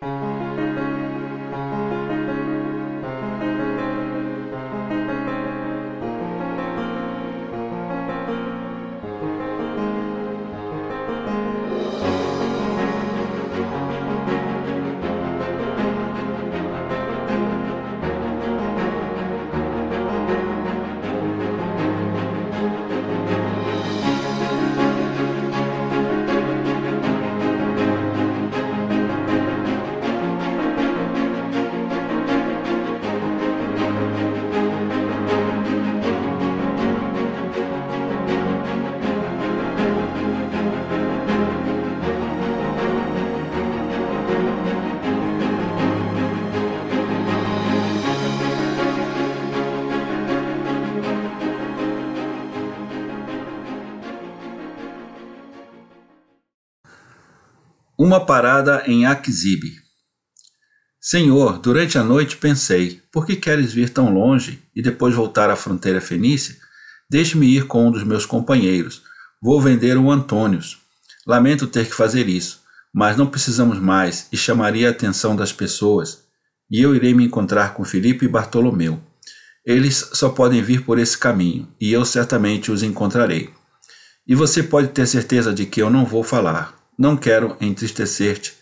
Thank you. Uma parada em Akzib. Senhor, durante a noite pensei: por que queres vir tão longe e depois voltar à fronteira fenícia? Deixe-me ir com um dos meus companheiros. Vou vender o Antônio. Lamento ter que fazer isso, mas não precisamos mais e chamaria a atenção das pessoas. E eu irei me encontrar com Filipe e Bartolomeu. Eles só podem vir por esse caminho e eu certamente os encontrarei. E você pode ter certeza de que eu não vou falar, não quero entristecer-te.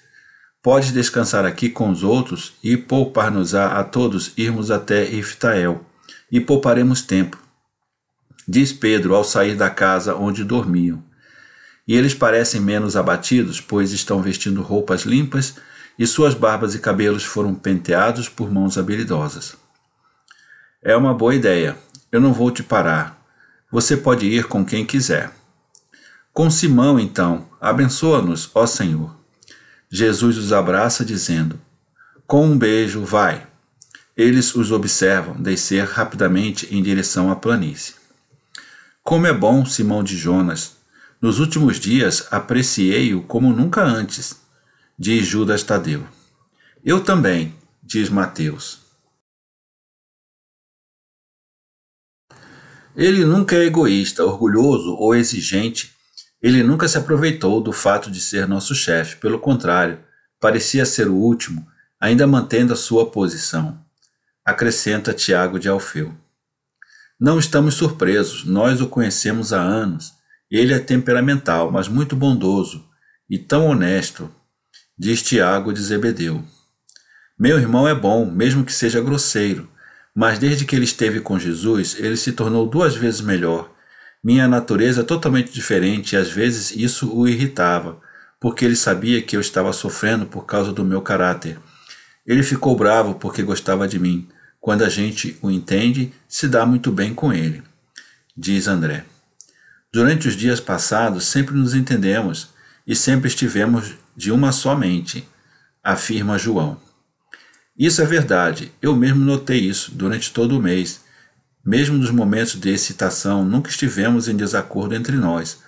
Podes descansar aqui com os outros e poupar-nos-á a todos irmos até Iftael, e pouparemos tempo. Diz Pedro ao sair da casa onde dormiam. E eles parecem menos abatidos, pois estão vestindo roupas limpas e suas barbas e cabelos foram penteados por mãos habilidosas. É uma boa ideia. Eu não vou te parar. Você pode ir com quem quiser. Com Simão, então, abençoa-nos, ó Senhor. Jesus os abraça, dizendo: Com um beijo, vai. Eles os observam descer rapidamente em direção à planície. Como é bom Simão de Jonas! Nos últimos dias apreciei-o como nunca antes, diz Judas Tadeu. Eu também, diz Mateus. Ele nunca é egoísta, orgulhoso ou exigente ele nunca se aproveitou do fato de ser nosso chefe, pelo contrário, parecia ser o último, ainda mantendo a sua posição. Acrescenta Tiago de Alfeu. Não estamos surpresos, nós o conhecemos há anos. Ele é temperamental, mas muito bondoso e tão honesto, diz Tiago de Zebedeu. Meu irmão é bom, mesmo que seja grosseiro, mas desde que ele esteve com Jesus, ele se tornou duas vezes melhor minha natureza é totalmente diferente e às vezes isso o irritava, porque ele sabia que eu estava sofrendo por causa do meu caráter. Ele ficou bravo porque gostava de mim. Quando a gente o entende, se dá muito bem com ele, diz André. Durante os dias passados, sempre nos entendemos e sempre estivemos de uma só mente, afirma João. Isso é verdade, eu mesmo notei isso durante todo o mês mesmo nos momentos de excitação, nunca estivemos em desacordo entre nós,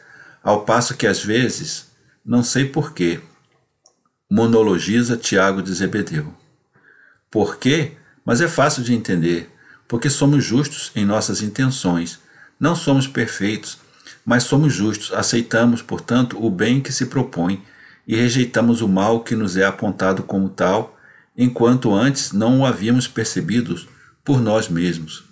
ao passo que às vezes, não sei porquê, monologiza Tiago de Zebedeu. Por quê? Mas é fácil de entender, porque somos justos em nossas intenções. Não somos perfeitos, mas somos justos, aceitamos, portanto, o bem que se propõe e rejeitamos o mal que nos é apontado como tal, enquanto antes não o havíamos percebido por nós mesmos.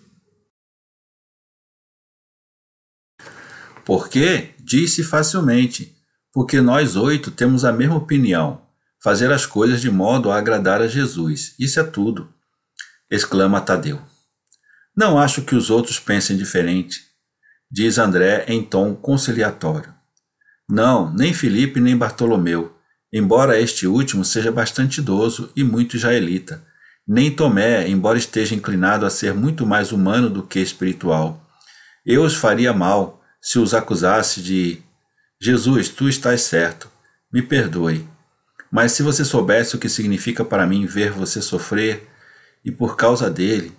Porque disse facilmente, porque nós oito temos a mesma opinião, fazer as coisas de modo a agradar a Jesus. Isso é tudo, exclama Tadeu. Não acho que os outros pensem diferente, diz André em tom conciliatório. Não, nem Felipe nem Bartolomeu, embora este último seja bastante idoso e muito israelita. Nem Tomé, embora esteja inclinado a ser muito mais humano do que espiritual. Eu os faria mal, se os acusasse de: Jesus, tu estás certo, me perdoe. Mas se você soubesse o que significa para mim ver você sofrer, e por causa dele,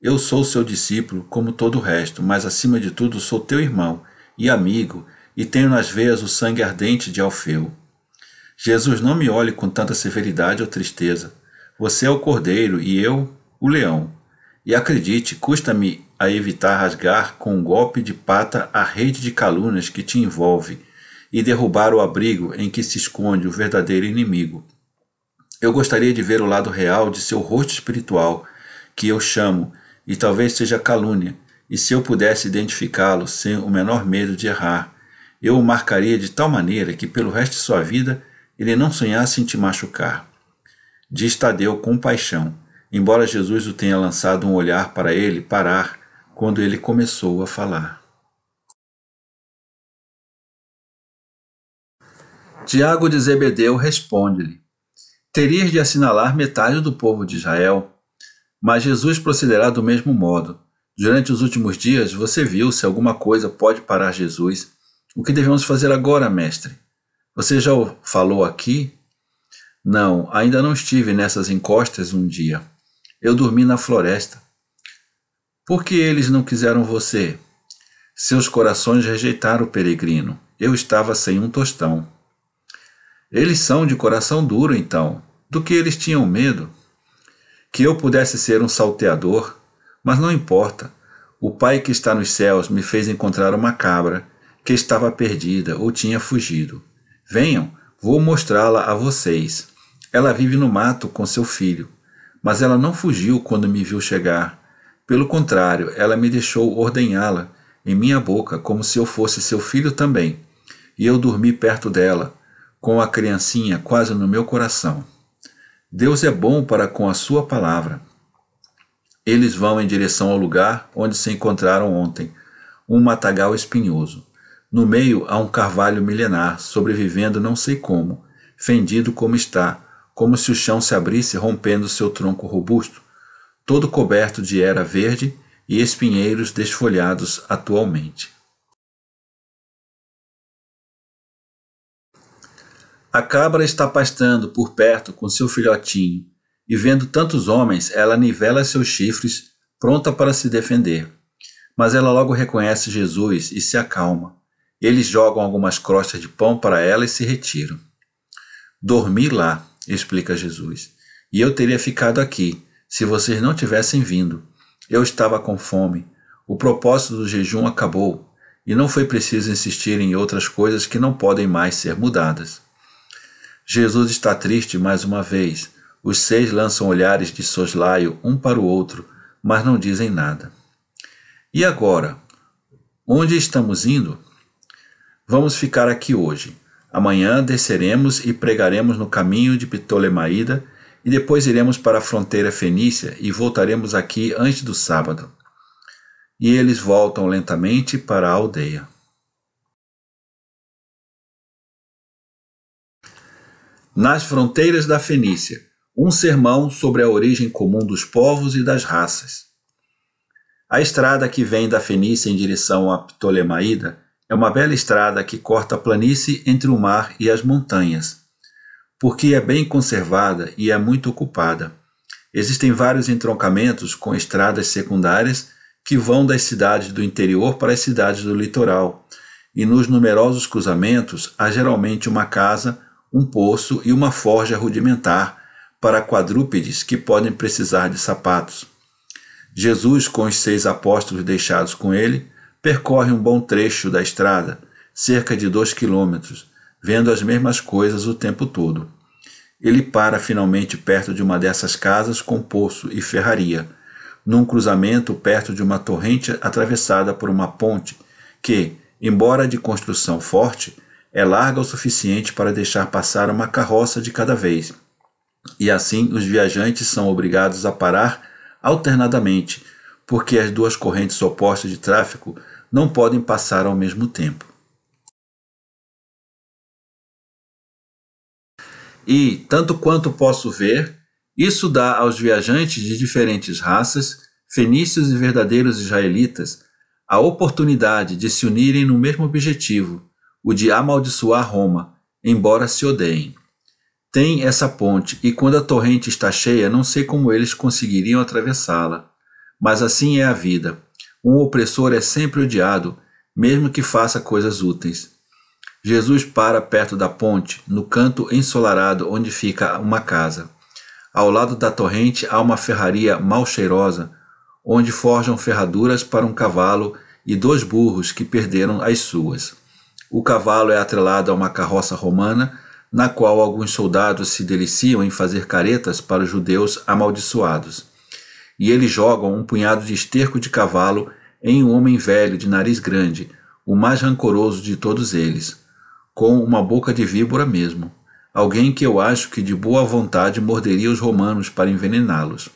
eu sou seu discípulo, como todo o resto, mas acima de tudo sou teu irmão e amigo, e tenho nas veias o sangue ardente de Alfeu. Jesus, não me olhe com tanta severidade ou tristeza. Você é o cordeiro e eu, o leão. E acredite, custa-me a evitar rasgar com um golpe de pata a rede de calúnias que te envolve e derrubar o abrigo em que se esconde o verdadeiro inimigo. Eu gostaria de ver o lado real de seu rosto espiritual, que eu chamo, e talvez seja calúnia, e se eu pudesse identificá-lo sem o menor medo de errar, eu o marcaria de tal maneira que pelo resto de sua vida ele não sonhasse em te machucar. Diz Tadeu com paixão embora Jesus o tenha lançado um olhar para ele parar quando ele começou a falar. Tiago de Zebedeu responde-lhe: Terias de assinalar metade do povo de Israel. Mas Jesus procederá do mesmo modo. Durante os últimos dias, você viu se alguma coisa pode parar Jesus. O que devemos fazer agora, mestre? Você já o falou aqui? Não, ainda não estive nessas encostas um dia. Eu dormi na floresta. Por que eles não quiseram você? Seus corações rejeitaram o peregrino. Eu estava sem um tostão. Eles são de coração duro, então. Do que eles tinham medo? Que eu pudesse ser um salteador, mas não importa. O Pai que está nos céus me fez encontrar uma cabra que estava perdida ou tinha fugido. Venham, vou mostrá-la a vocês. Ela vive no mato com seu filho. Mas ela não fugiu quando me viu chegar. Pelo contrário, ela me deixou ordenhá-la em minha boca, como se eu fosse seu filho também. E eu dormi perto dela, com a criancinha quase no meu coração. Deus é bom para com a sua palavra. Eles vão em direção ao lugar onde se encontraram ontem, um matagal espinhoso. No meio há um carvalho milenar, sobrevivendo não sei como, fendido como está, como se o chão se abrisse rompendo seu tronco robusto, todo coberto de era verde e espinheiros desfolhados atualmente. A cabra está pastando por perto com seu filhotinho, e vendo tantos homens, ela nivela seus chifres, pronta para se defender. Mas ela logo reconhece Jesus e se acalma. Eles jogam algumas crostas de pão para ela e se retiram. Dormi lá explica Jesus. E eu teria ficado aqui, se vocês não tivessem vindo. Eu estava com fome. O propósito do jejum acabou, e não foi preciso insistir em outras coisas que não podem mais ser mudadas. Jesus está triste mais uma vez. Os seis lançam olhares de soslaio um para o outro, mas não dizem nada. E agora? Onde estamos indo? Vamos ficar aqui hoje. Amanhã desceremos e pregaremos no caminho de Ptolemaída, e depois iremos para a fronteira fenícia e voltaremos aqui antes do sábado. E eles voltam lentamente para a aldeia. Nas fronteiras da Fenícia, um sermão sobre a origem comum dos povos e das raças. A estrada que vem da Fenícia em direção a Ptolemaída é uma bela estrada que corta a planície entre o mar e as montanhas, porque é bem conservada e é muito ocupada. Existem vários entroncamentos com estradas secundárias que vão das cidades do interior para as cidades do litoral, e nos numerosos cruzamentos há geralmente uma casa, um poço e uma forja rudimentar para quadrúpedes que podem precisar de sapatos. Jesus, com os seis apóstolos deixados com ele, percorre um bom trecho da estrada, cerca de dois quilômetros, vendo as mesmas coisas o tempo todo. Ele para finalmente perto de uma dessas casas com poço e ferraria, num cruzamento perto de uma torrente atravessada por uma ponte que, embora de construção forte, é larga o suficiente para deixar passar uma carroça de cada vez. E assim os viajantes são obrigados a parar alternadamente porque as duas correntes opostas de tráfego não podem passar ao mesmo tempo. E, tanto quanto posso ver, isso dá aos viajantes de diferentes raças, fenícios e verdadeiros israelitas, a oportunidade de se unirem no mesmo objetivo, o de amaldiçoar Roma, embora se odeiem. Tem essa ponte, e quando a torrente está cheia, não sei como eles conseguiriam atravessá-la. Mas assim é a vida. Um opressor é sempre odiado, mesmo que faça coisas úteis. Jesus para perto da ponte, no canto ensolarado onde fica uma casa. Ao lado da torrente há uma ferraria mal cheirosa, onde forjam ferraduras para um cavalo e dois burros que perderam as suas. O cavalo é atrelado a uma carroça romana, na qual alguns soldados se deliciam em fazer caretas para os judeus amaldiçoados e eles jogam um punhado de esterco de cavalo em um homem velho de nariz grande, o mais rancoroso de todos eles, com uma boca de víbora mesmo, alguém que eu acho que de boa vontade morderia os romanos para envenená-los.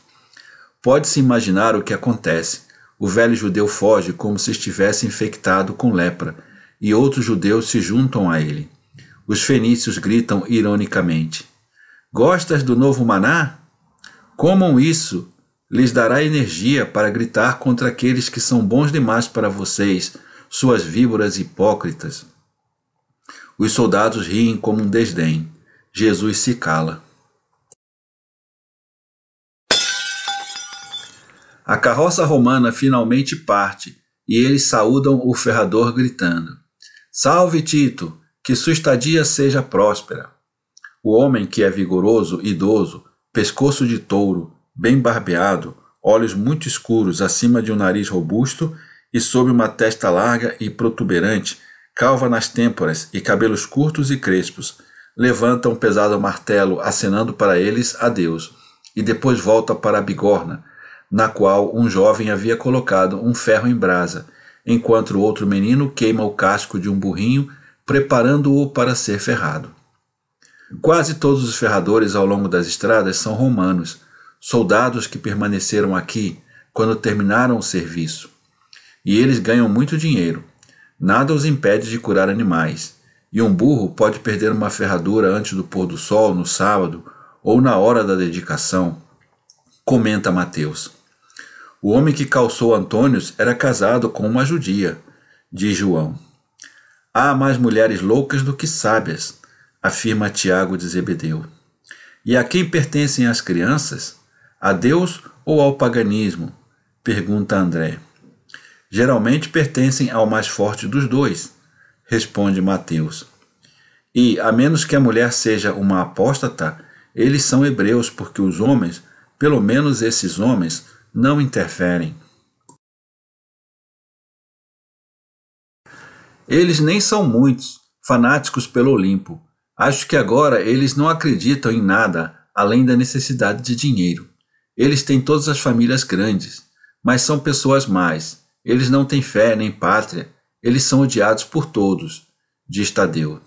Pode-se imaginar o que acontece. O velho judeu foge como se estivesse infectado com lepra, e outros judeus se juntam a ele. Os fenícios gritam ironicamente: Gostas do novo maná? Comam isso lhes dará energia para gritar contra aqueles que são bons demais para vocês, suas víboras hipócritas. Os soldados riem como um desdém. Jesus se cala. A carroça romana finalmente parte e eles saúdam o ferrador gritando: Salve Tito, que sua estadia seja próspera. O homem que é vigoroso, idoso, pescoço de touro, bem barbeado, olhos muito escuros acima de um nariz robusto e sob uma testa larga e protuberante, calva nas têmporas e cabelos curtos e crespos. Levanta um pesado martelo, acenando para eles adeus, e depois volta para a bigorna, na qual um jovem havia colocado um ferro em brasa, enquanto o outro menino queima o casco de um burrinho, preparando-o para ser ferrado. Quase todos os ferradores ao longo das estradas são romanos, soldados que permaneceram aqui quando terminaram o serviço. E eles ganham muito dinheiro. Nada os impede de curar animais. E um burro pode perder uma ferradura antes do pôr do sol no sábado ou na hora da dedicação. Comenta Mateus. O homem que calçou Antônios era casado com uma judia, diz João. Há mais mulheres loucas do que sábias, afirma Tiago de Zebedeu. E a quem pertencem as crianças, a Deus ou ao paganismo? pergunta André. Geralmente pertencem ao mais forte dos dois, responde Mateus. E, a menos que a mulher seja uma apóstata, eles são hebreus, porque os homens, pelo menos esses homens, não interferem. Eles nem são muitos, fanáticos pelo Olimpo. Acho que agora eles não acreditam em nada além da necessidade de dinheiro. Eles têm todas as famílias grandes, mas são pessoas más. Eles não têm fé nem pátria. Eles são odiados por todos, diz Tadeu.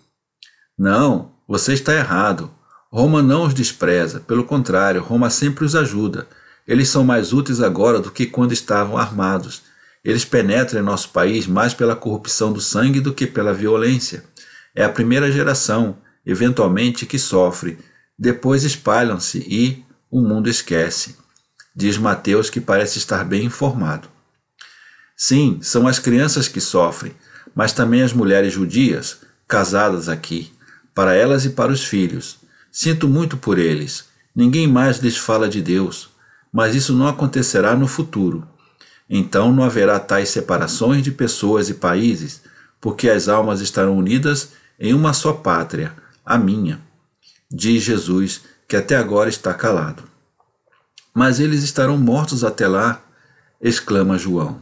Não, você está errado. Roma não os despreza, pelo contrário, Roma sempre os ajuda. Eles são mais úteis agora do que quando estavam armados. Eles penetram em nosso país mais pela corrupção do sangue do que pela violência. É a primeira geração, eventualmente, que sofre. Depois espalham-se e, o mundo esquece. Diz Mateus que parece estar bem informado. Sim, são as crianças que sofrem, mas também as mulheres judias, casadas aqui, para elas e para os filhos. Sinto muito por eles. Ninguém mais lhes fala de Deus, mas isso não acontecerá no futuro. Então não haverá tais separações de pessoas e países, porque as almas estarão unidas em uma só pátria, a minha. Diz Jesus que até agora está calado. Mas eles estarão mortos até lá, exclama João.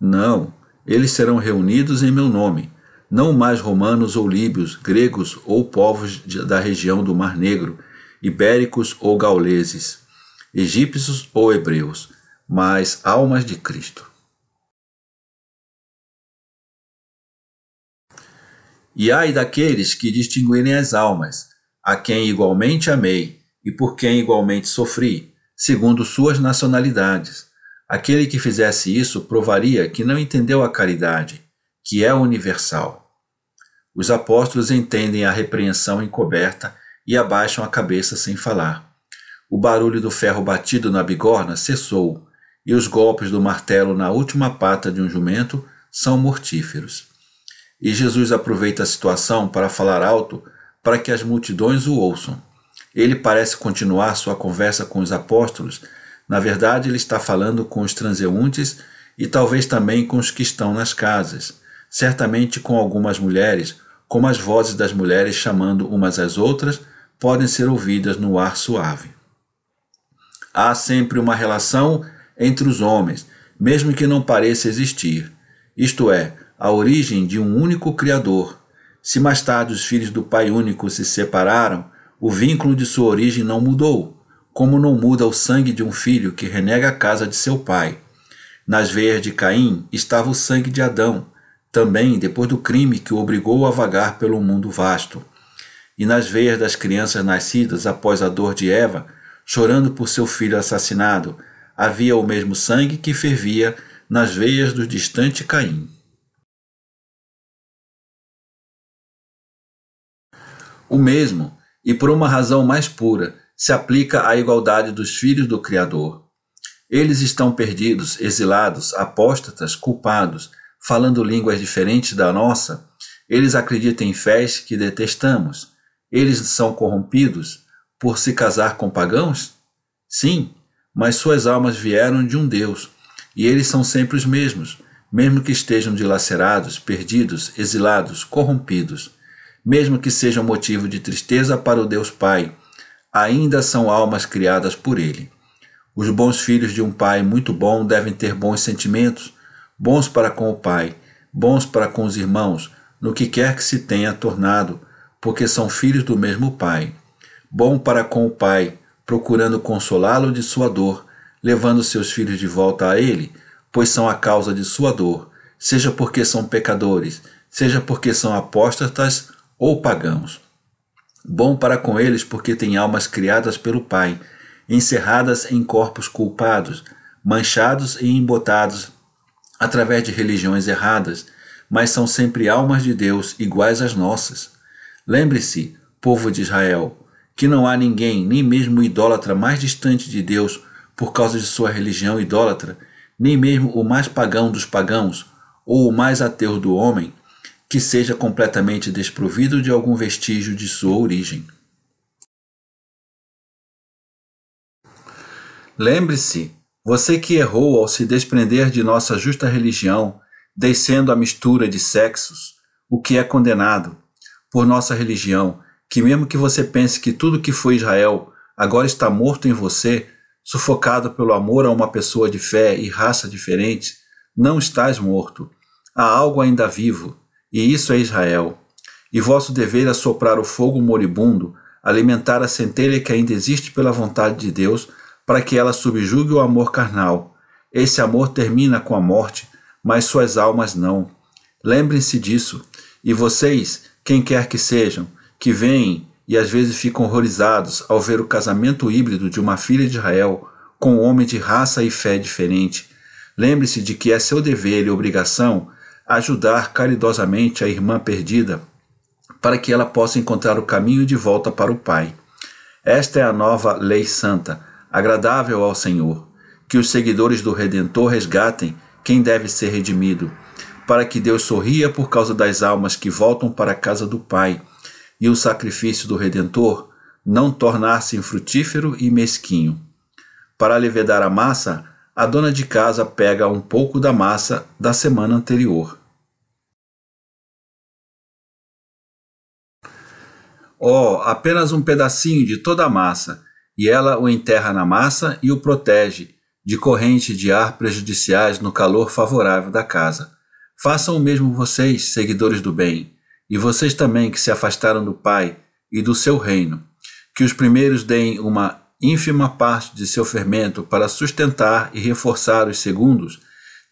Não, eles serão reunidos em meu nome, não mais romanos ou líbios, gregos ou povos da região do Mar Negro, ibéricos ou gauleses, egípcios ou hebreus, mas almas de Cristo. E ai daqueles que distinguirem as almas, a quem igualmente amei e por quem igualmente sofri, segundo suas nacionalidades. Aquele que fizesse isso provaria que não entendeu a caridade, que é universal. Os apóstolos entendem a repreensão encoberta e abaixam a cabeça sem falar. O barulho do ferro batido na bigorna cessou, e os golpes do martelo na última pata de um jumento são mortíferos. E Jesus aproveita a situação para falar alto para que as multidões o ouçam. Ele parece continuar sua conversa com os apóstolos. Na verdade, ele está falando com os transeuntes e talvez também com os que estão nas casas, certamente com algumas mulheres, como as vozes das mulheres chamando umas às outras podem ser ouvidas no ar suave. Há sempre uma relação entre os homens, mesmo que não pareça existir, isto é, a origem de um único Criador, se mais tarde os filhos do pai único se separaram, o vínculo de sua origem não mudou, como não muda o sangue de um filho que renega a casa de seu pai. Nas veias de Caim estava o sangue de Adão, também depois do crime que o obrigou a vagar pelo mundo vasto. E nas veias das crianças nascidas após a dor de Eva, chorando por seu filho assassinado, havia o mesmo sangue que fervia nas veias do distante Caim. O mesmo, e por uma razão mais pura, se aplica à igualdade dos filhos do Criador. Eles estão perdidos, exilados, apóstatas, culpados, falando línguas diferentes da nossa. Eles acreditam em fés que detestamos. Eles são corrompidos por se casar com pagãos? Sim, mas suas almas vieram de um Deus, e eles são sempre os mesmos, mesmo que estejam dilacerados, perdidos, exilados, corrompidos mesmo que sejam motivo de tristeza para o Deus Pai, ainda são almas criadas por Ele. Os bons filhos de um pai muito bom devem ter bons sentimentos, bons para com o pai, bons para com os irmãos, no que quer que se tenha tornado, porque são filhos do mesmo pai. Bom para com o pai, procurando consolá-lo de sua dor, levando seus filhos de volta a ele, pois são a causa de sua dor, seja porque são pecadores, seja porque são apóstatas ou pagãos. Bom para com eles, porque têm almas criadas pelo Pai, encerradas em corpos culpados, manchados e embotados através de religiões erradas, mas são sempre almas de Deus iguais às nossas. Lembre-se, povo de Israel, que não há ninguém, nem mesmo o idólatra mais distante de Deus por causa de sua religião idólatra, nem mesmo o mais pagão dos pagãos, ou o mais ateu do homem, que seja completamente desprovido de algum vestígio de sua origem. Lembre-se, você que errou ao se desprender de nossa justa religião, descendo a mistura de sexos, o que é condenado por nossa religião, que mesmo que você pense que tudo que foi Israel agora está morto em você, sufocado pelo amor a uma pessoa de fé e raça diferente, não estás morto. Há algo ainda vivo, e isso é Israel. E vosso dever é soprar o fogo moribundo, alimentar a centelha que ainda existe pela vontade de Deus, para que ela subjugue o amor carnal. Esse amor termina com a morte, mas suas almas não. Lembrem-se disso. E vocês, quem quer que sejam, que vêm e às vezes ficam horrorizados ao ver o casamento híbrido de uma filha de Israel com um homem de raça e fé diferente. Lembre-se de que é seu dever e obrigação ajudar caridosamente a irmã perdida, para que ela possa encontrar o caminho de volta para o Pai. Esta é a nova lei santa, agradável ao Senhor, que os seguidores do Redentor resgatem quem deve ser redimido, para que Deus sorria por causa das almas que voltam para a casa do Pai, e o sacrifício do Redentor não tornar-se infrutífero e mesquinho. Para levedar a massa, a dona de casa pega um pouco da massa da semana anterior. oh, apenas um pedacinho de toda a massa, e ela o enterra na massa e o protege de corrente de ar prejudiciais no calor favorável da casa. Façam o mesmo vocês, seguidores do bem, e vocês também que se afastaram do Pai e do seu reino, que os primeiros deem uma ínfima parte de seu fermento para sustentar e reforçar os segundos,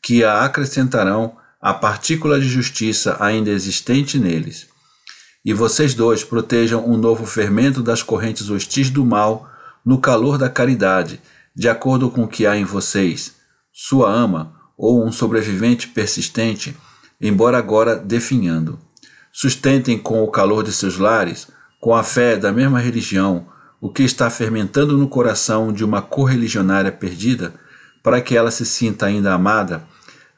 que a acrescentarão à partícula de justiça ainda existente neles. E vocês dois protejam o um novo fermento das correntes hostis do mal no calor da caridade, de acordo com o que há em vocês, sua ama ou um sobrevivente persistente, embora agora definhando. Sustentem com o calor de seus lares, com a fé da mesma religião, o que está fermentando no coração de uma correligionária perdida, para que ela se sinta ainda amada,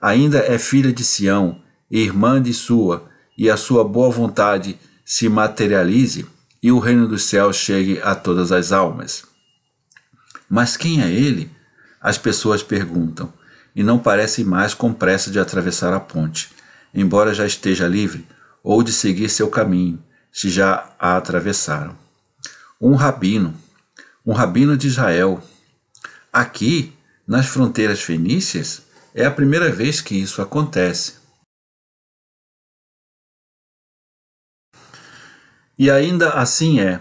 ainda é filha de Sião, irmã de sua, e a sua boa vontade se materialize e o reino dos céus chegue a todas as almas. Mas quem é ele? As pessoas perguntam, e não parecem mais com pressa de atravessar a ponte, embora já esteja livre, ou de seguir seu caminho, se já a atravessaram um rabino, um rabino de Israel. Aqui, nas fronteiras fenícias, é a primeira vez que isso acontece. E ainda assim é.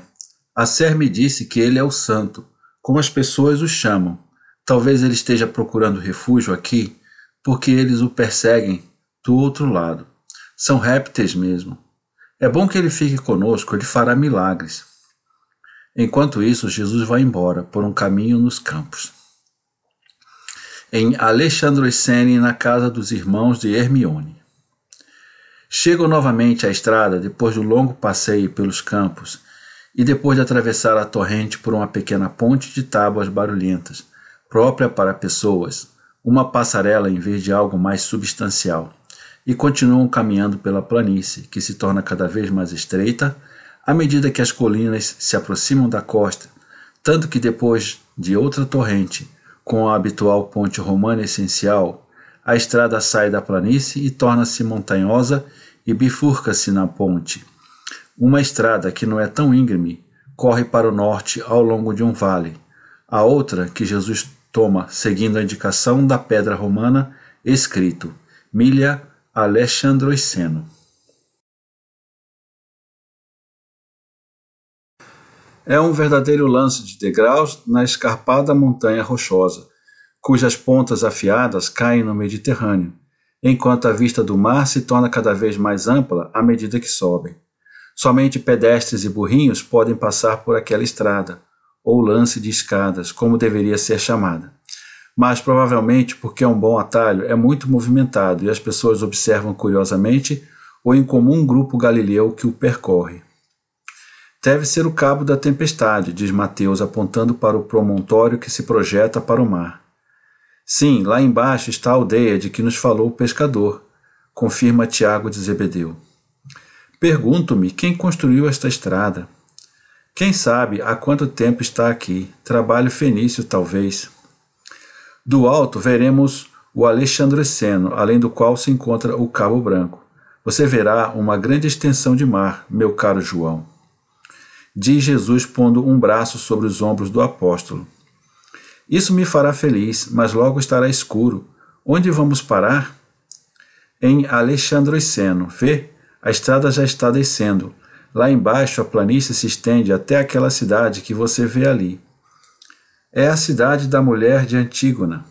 A Ser me disse que ele é o santo, como as pessoas o chamam. Talvez ele esteja procurando refúgio aqui, porque eles o perseguem do outro lado. São répteis mesmo. É bom que ele fique conosco, ele fará milagres. Enquanto isso, Jesus vai embora por um caminho nos campos. Em Alexandrosene, na casa dos irmãos de Hermione. Chegam novamente à estrada depois de um longo passeio pelos campos e depois de atravessar a torrente por uma pequena ponte de tábuas barulhentas, própria para pessoas, uma passarela em vez de algo mais substancial, e continuam caminhando pela planície, que se torna cada vez mais estreita à medida que as colinas se aproximam da costa, tanto que depois de outra torrente, com a habitual ponte romana essencial, a estrada sai da planície e torna-se montanhosa e bifurca-se na ponte. Uma estrada que não é tão íngreme corre para o norte ao longo de um vale. A outra que Jesus toma, seguindo a indicação da pedra romana, escrito Milha Alexandroiceno. é um verdadeiro lance de degraus na escarpada montanha rochosa, cujas pontas afiadas caem no Mediterrâneo, enquanto a vista do mar se torna cada vez mais ampla à medida que sobem. Somente pedestres e burrinhos podem passar por aquela estrada, ou lance de escadas, como deveria ser chamada. Mas provavelmente porque é um bom atalho, é muito movimentado e as pessoas observam curiosamente o incomum grupo galileu que o percorre. Deve ser o cabo da tempestade, diz Mateus, apontando para o promontório que se projeta para o mar. Sim, lá embaixo está a aldeia de que nos falou o pescador, confirma Tiago de Zebedeu. Pergunto-me quem construiu esta estrada. Quem sabe há quanto tempo está aqui? Trabalho fenício, talvez. Do alto veremos o Alexandreceno, além do qual se encontra o Cabo Branco. Você verá uma grande extensão de mar, meu caro João diz Jesus pondo um braço sobre os ombros do apóstolo. Isso me fará feliz, mas logo estará escuro. Onde vamos parar? Em Alexandroceno. Vê, a estrada já está descendo. Lá embaixo a planície se estende até aquela cidade que você vê ali. É a cidade da mulher de Antígona.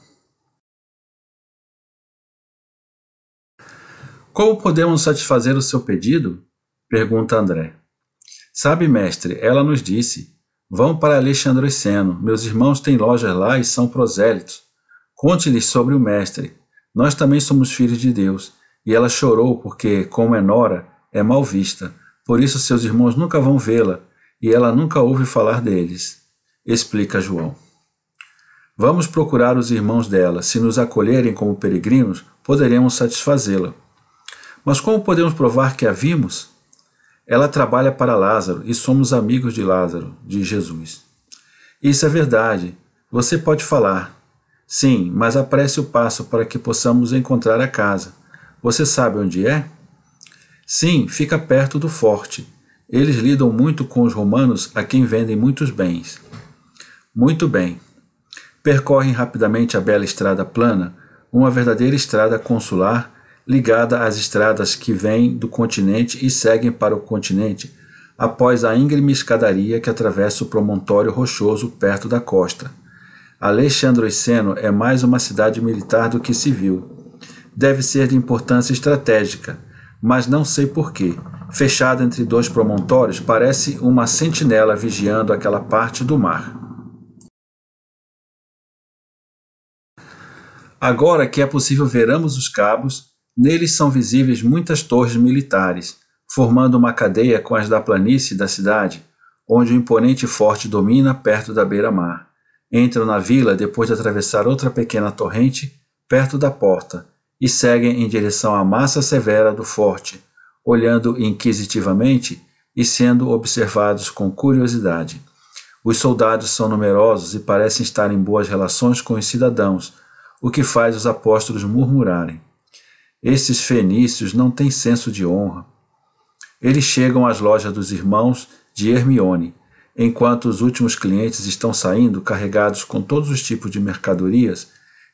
Como podemos satisfazer o seu pedido? pergunta André. Sabe, mestre, ela nos disse: Vão para Seno. meus irmãos têm lojas lá e são prosélitos. Conte-lhes sobre o mestre. Nós também somos filhos de Deus. E ela chorou porque, como é nora, é mal vista. Por isso seus irmãos nunca vão vê-la e ela nunca ouve falar deles. Explica João. Vamos procurar os irmãos dela. Se nos acolherem como peregrinos, poderemos satisfazê-la. Mas como podemos provar que a vimos? Ela trabalha para Lázaro e somos amigos de Lázaro, diz Jesus. Isso é verdade. Você pode falar. Sim, mas apresse o passo para que possamos encontrar a casa. Você sabe onde é? Sim, fica perto do forte. Eles lidam muito com os romanos a quem vendem muitos bens. Muito bem. Percorrem rapidamente a bela estrada plana, uma verdadeira estrada consular ligada às estradas que vêm do continente e seguem para o continente, após a íngreme escadaria que atravessa o promontório rochoso perto da costa. Seno é mais uma cidade militar do que civil. Deve ser de importância estratégica, mas não sei porquê. Fechada entre dois promontórios, parece uma sentinela vigiando aquela parte do mar. Agora que é possível veramos os cabos, Neles são visíveis muitas torres militares, formando uma cadeia com as da planície da cidade, onde o imponente forte domina perto da beira-mar. Entram na vila depois de atravessar outra pequena torrente perto da porta e seguem em direção à massa severa do forte, olhando inquisitivamente e sendo observados com curiosidade. Os soldados são numerosos e parecem estar em boas relações com os cidadãos, o que faz os apóstolos murmurarem. Esses fenícios não têm senso de honra. Eles chegam às lojas dos irmãos de Hermione, enquanto os últimos clientes estão saindo carregados com todos os tipos de mercadorias,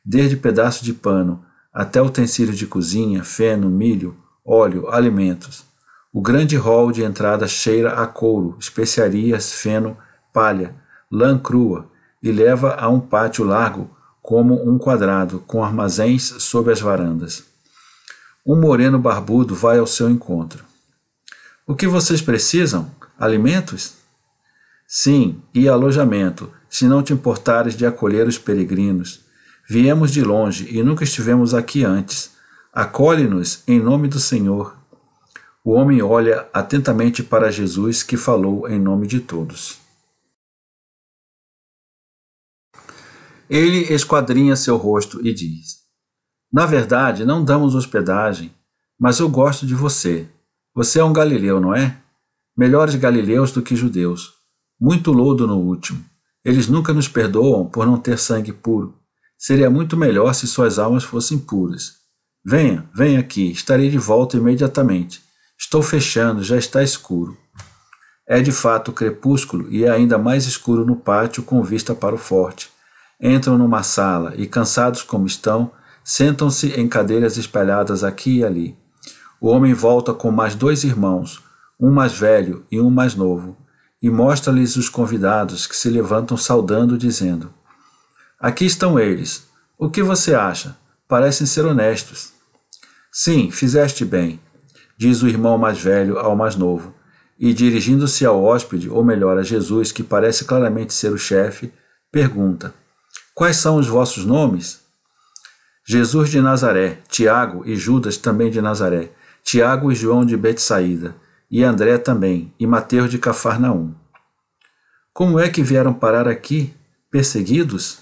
desde pedaço de pano até utensílios de cozinha, feno, milho, óleo, alimentos. O grande hall de entrada cheira a couro, especiarias, feno, palha, lã crua e leva a um pátio largo como um quadrado, com armazéns sob as varandas um moreno barbudo vai ao seu encontro. O que vocês precisam? Alimentos? Sim, e alojamento, se não te importares de acolher os peregrinos. Viemos de longe e nunca estivemos aqui antes. Acolhe-nos em nome do Senhor. O homem olha atentamente para Jesus, que falou em nome de todos. Ele esquadrinha seu rosto e diz: na verdade, não damos hospedagem, mas eu gosto de você. Você é um galileu, não é? Melhores galileus do que judeus. Muito lodo no último. Eles nunca nos perdoam por não ter sangue puro. Seria muito melhor se suas almas fossem puras. Venha, venha aqui, estarei de volta imediatamente. Estou fechando, já está escuro. É de fato crepúsculo e é ainda mais escuro no pátio com vista para o forte. Entram numa sala e, cansados como estão, Sentam-se em cadeiras espalhadas aqui e ali. O homem volta com mais dois irmãos, um mais velho e um mais novo, e mostra-lhes os convidados que se levantam saudando, dizendo: Aqui estão eles. O que você acha? Parecem ser honestos. Sim, fizeste bem, diz o irmão mais velho ao mais novo, e dirigindo-se ao hóspede, ou melhor, a Jesus, que parece claramente ser o chefe, pergunta: Quais são os vossos nomes? Jesus de Nazaré, Tiago e Judas também de Nazaré, Tiago e João de Betsaída, e André também, e Mateus de Cafarnaum. Como é que vieram parar aqui? Perseguidos?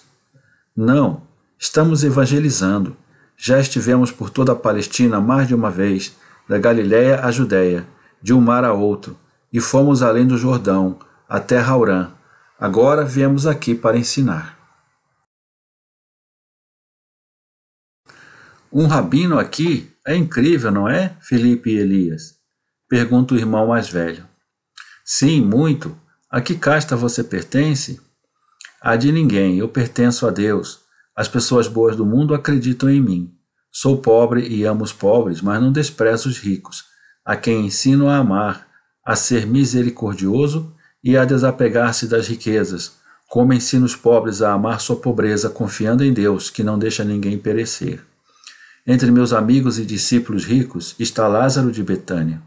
Não, estamos evangelizando. Já estivemos por toda a Palestina mais de uma vez, da Galiléia à Judéia, de um mar a outro, e fomos além do Jordão, até Haurã. Agora viemos aqui para ensinar. Um rabino aqui é incrível, não é, Felipe e Elias? Pergunta o irmão mais velho. Sim, muito. A que casta você pertence? A de ninguém, eu pertenço a Deus. As pessoas boas do mundo acreditam em mim. Sou pobre e amo os pobres, mas não desprezo os ricos, a quem ensino a amar, a ser misericordioso e a desapegar-se das riquezas, como ensino os pobres a amar sua pobreza, confiando em Deus, que não deixa ninguém perecer. Entre meus amigos e discípulos ricos está Lázaro de Betânia.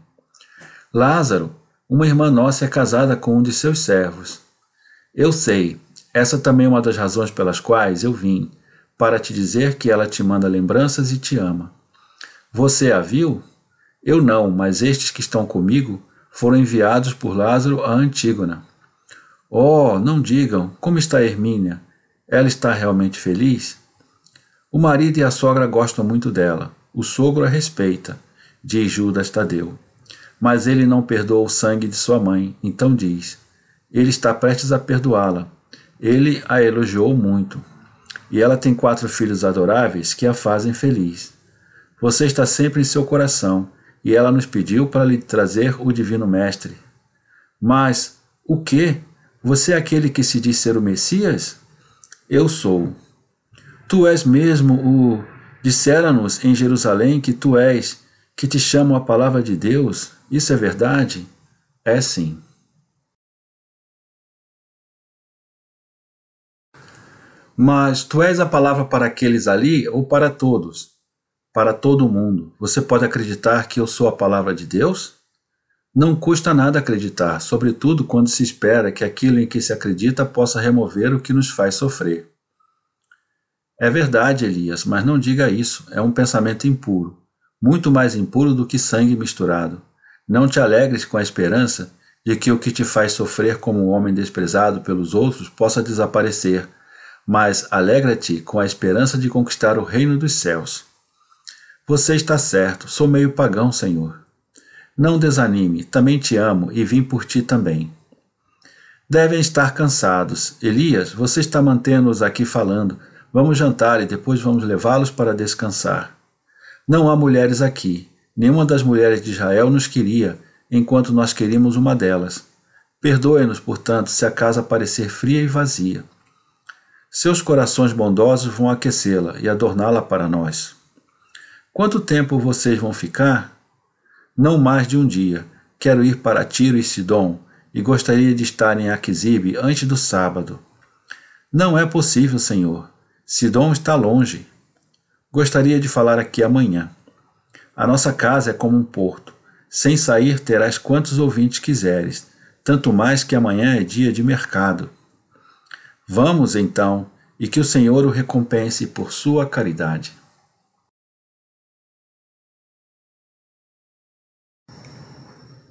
Lázaro, uma irmã nossa, é casada com um de seus servos. Eu sei, essa também é uma das razões pelas quais eu vim, para te dizer que ela te manda lembranças e te ama. Você a viu? Eu não, mas estes que estão comigo foram enviados por Lázaro a Antígona. Oh, não digam, como está Hermínia? Ela está realmente feliz? O marido e a sogra gostam muito dela. O sogro a respeita, diz Judas Tadeu. Mas ele não perdoa o sangue de sua mãe, então diz: Ele está prestes a perdoá-la. Ele a elogiou muito. E ela tem quatro filhos adoráveis que a fazem feliz. Você está sempre em seu coração, e ela nos pediu para lhe trazer o Divino Mestre. Mas o que? Você é aquele que se diz ser o Messias? Eu sou. Tu és mesmo o. Disseram-nos em Jerusalém que tu és, que te chamam a palavra de Deus. Isso é verdade? É sim. Mas tu és a palavra para aqueles ali ou para todos? Para todo mundo. Você pode acreditar que eu sou a palavra de Deus? Não custa nada acreditar, sobretudo quando se espera que aquilo em que se acredita possa remover o que nos faz sofrer. É verdade, Elias, mas não diga isso. É um pensamento impuro, muito mais impuro do que sangue misturado. Não te alegres com a esperança de que o que te faz sofrer como um homem desprezado pelos outros possa desaparecer, mas alegra-te com a esperança de conquistar o reino dos céus. Você está certo, sou meio pagão, Senhor. Não desanime, também te amo e vim por ti também. Devem estar cansados. Elias, você está mantendo-os aqui falando Vamos jantar e depois vamos levá-los para descansar. Não há mulheres aqui. Nenhuma das mulheres de Israel nos queria, enquanto nós queríamos uma delas. Perdoe-nos, portanto, se a casa parecer fria e vazia. Seus corações bondosos vão aquecê-la e adorná-la para nós. Quanto tempo vocês vão ficar? Não mais de um dia. Quero ir para Tiro e Sidom e gostaria de estar em Aquisibe antes do sábado. Não é possível, Senhor. Sidon está longe. Gostaria de falar aqui amanhã. A nossa casa é como um porto. Sem sair terás quantos ouvintes quiseres, tanto mais que amanhã é dia de mercado. Vamos, então, e que o Senhor o recompense por sua caridade.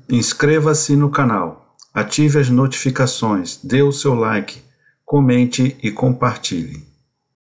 Inscreva-se no canal, ative as notificações, dê o seu like, comente e compartilhe.